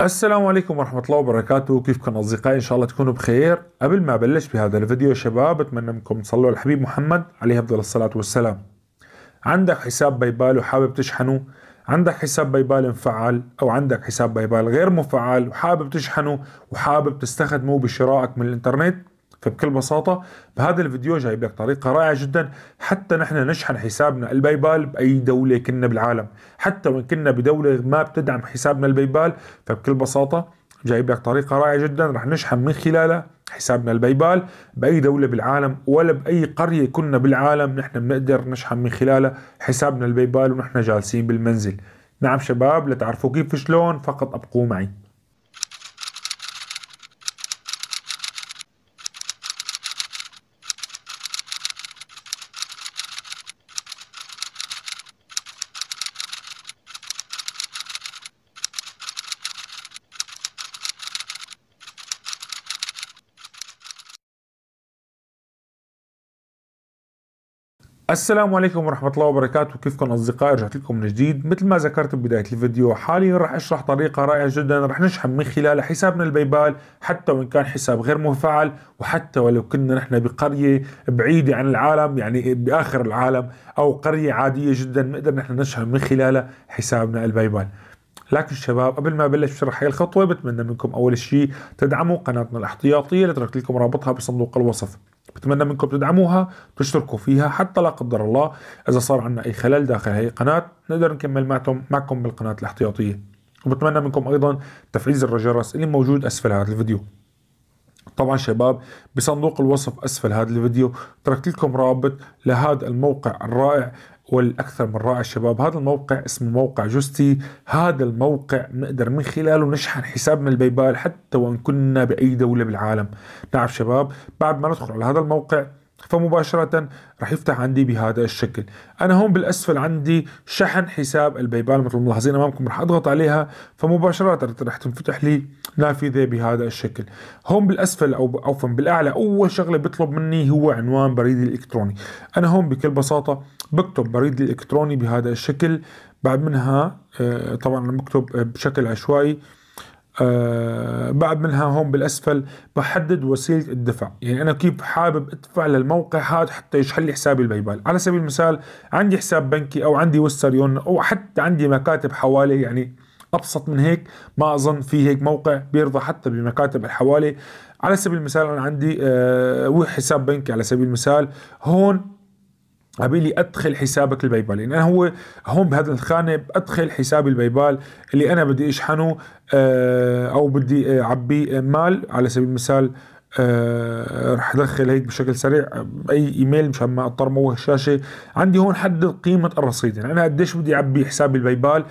السلام عليكم ورحمة الله وبركاته كيفكم أصدقائي إن شاء الله تكونوا بخير قبل ما أبلش بهذا الفيديو شباب أتمنى منكم تصلوا الحبيب محمد عليه أفضل الصلاة والسلام عندك حساب بايبال وحابب تشحنه عندك حساب بايبال مفعل أو عندك حساب بايبال غير مفعل وحابب تشحنه وحابب تستخدمه بشرائك من الإنترنت فبكل بساطة بهذا الفيديو جايب لك طريقة رائعة جدا حتى نحن نشحن حسابنا البايبال بأي دولة كنا بالعالم حتى وإن كنا بدولة ما بتدعم حسابنا البايبال فبكل بساطة جايب لك طريقة رائعة جدا رح نشحن من خلالها حسابنا البايبال بأي دولة بالعالم ولا بأي قرية كنا بالعالم نحن بنقدر نشحن من خلالها حسابنا البايبال ونحن جالسين بالمنزل نعم شباب لتعرفوا كيف شلون فقط أبقوا معي السلام عليكم ورحمة الله وبركاته كيفكم أصدقائي رجعت لكم من جديد مثل ما ذكرت ببداية الفيديو حاليا رح اشرح طريقة رائعة جدا رح نشحن من خلالها حسابنا البيبال حتى وإن كان حساب غير مفعل وحتى ولو كنا نحن بقرية بعيدة عن العالم يعني بآخر العالم أو قرية عادية جدا نقدر نحن نشحن من خلالها حسابنا البيبال لكن شباب قبل ما ابلش بشرح هاي الخطوه بتمنى منكم اول شيء تدعموا قناتنا الاحتياطيه اللي تركت لكم رابطها بصندوق الوصف بتمنى منكم تدعموها تشتركوا فيها حتى لا قدر الله اذا صار عندنا اي خلل داخل هي القناه نقدر نكمل معكم معكم بالقناه الاحتياطيه وبتمنى منكم ايضا تفعيل زر الجرس اللي موجود اسفل هذا الفيديو طبعا شباب بصندوق الوصف اسفل هذا الفيديو تركت لكم رابط لهذا الموقع الرائع والأكثر من رائع شباب هذا الموقع اسمه موقع جوستي هذا الموقع نقدر من خلاله نشحن حساب من البيبال حتى وإن كنا بأي دولة بالعالم نعم شباب بعد ما ندخل على هذا الموقع فمباشرة رح يفتح عندي بهذا الشكل أنا هون بالأسفل عندي شحن حساب البيبال مثل ملاحظين أمامكم رح أضغط عليها فمباشرة رح تنفتح لي نافذة بهذا الشكل هون بالأسفل أو عفوا بالأعلى أول شغلة بيطلب مني هو عنوان بريدي الإلكتروني أنا هون بكل بساطة بكتب بريدي الإلكتروني بهذا الشكل بعد منها آه، طبعا بكتب بشكل عشوائي آه بعد منها هون بالاسفل بحدد وسيله الدفع يعني انا كيف حابب ادفع للموقع هذا حتى يشحن لي حسابي البيبال على سبيل المثال عندي حساب بنكي او عندي وستريون او حتى عندي مكاتب حوالي يعني ابسط من هيك ما اظن في هيك موقع بيرضى حتى بمكاتب الحوالي على سبيل المثال انا عندي آه حساب بنكي على سبيل المثال هون عبيلي لي ادخل حسابك البيبال يعني انا هو هون بهذا الخانه بدخل حسابي البيبال اللي انا بدي اشحنه آه، او بدي آه، اعبيه آه، مال على سبيل المثال أه رح ادخل هيك بشكل سريع اي ايميل مشان ما اضطر موه الشاشه عندي هون حدد قيمه الرصيد يعني انا قديش بدي اعبي حسابي البيبال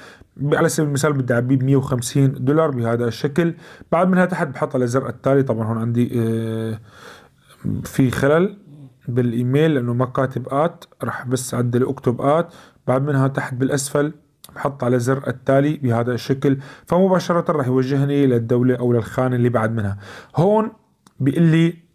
على سبيل المثال بدي اعبيه ب 150 دولار بهذا الشكل بعد منها تحت بحط على الزر التالي طبعا هون عندي أه في خلل بالايميل لانه ما كاتب ات راح بس عدل اكتب ات بعد منها تحت بالاسفل بحط على زر التالي بهذا الشكل فمباشرة راح يوجهني للدولة او للخانة اللي بعد منها هون بيقول لي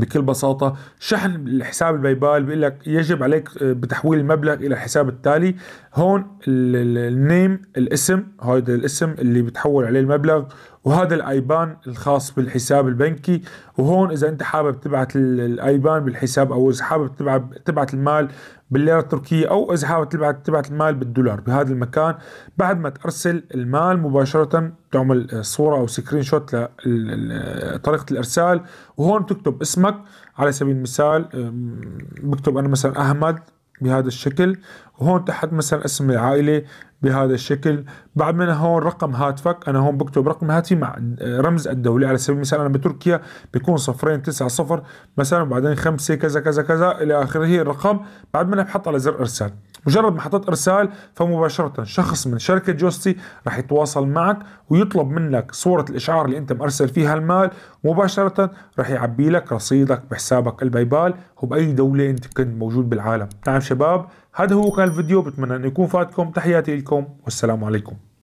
بكل بساطة شحن الحساب البيبال بيقول لك يجب عليك آه، بتحويل المبلغ إلى الحساب التالي هون النيم الاسم هذا الاسم اللي بتحول عليه المبلغ وهذا الايبان الخاص بالحساب البنكي وهون اذا انت حابب تبعت الايبان بالحساب او اذا حابب تبعت تبعت المال بالليره التركيه او اذا حابب تبعت تبعت المال بالدولار بهذا المكان بعد ما ترسل المال مباشره تعمل صوره او سكرين شوت لطريقه الارسال وهون تكتب اسمك على سبيل المثال بكتب انا مثلا احمد بهذا الشكل وهون تحت مثلا اسم العائلة بهذا الشكل بعد من هون رقم هاتفك انا هون بكتب رقم هاتفي مع رمز الدولة على سبيل المثال انا بتركيا بيكون صفرين تسعة صفر مثلا بعدين خمسة كذا كذا كذا الى اخره هي الرقم بعد منها بحط على زر ارسال مجرد ما حطيت ارسال فمباشره شخص من شركه جوستي راح يتواصل معك ويطلب منك صوره الاشعار اللي انت مرسل فيها المال مباشره راح يعبي لك رصيدك بحسابك بال وباي دوله انت كنت موجود بالعالم نعم شباب هذا هو كان الفيديو بتمنى انه يكون فاتكم تحياتي لكم والسلام عليكم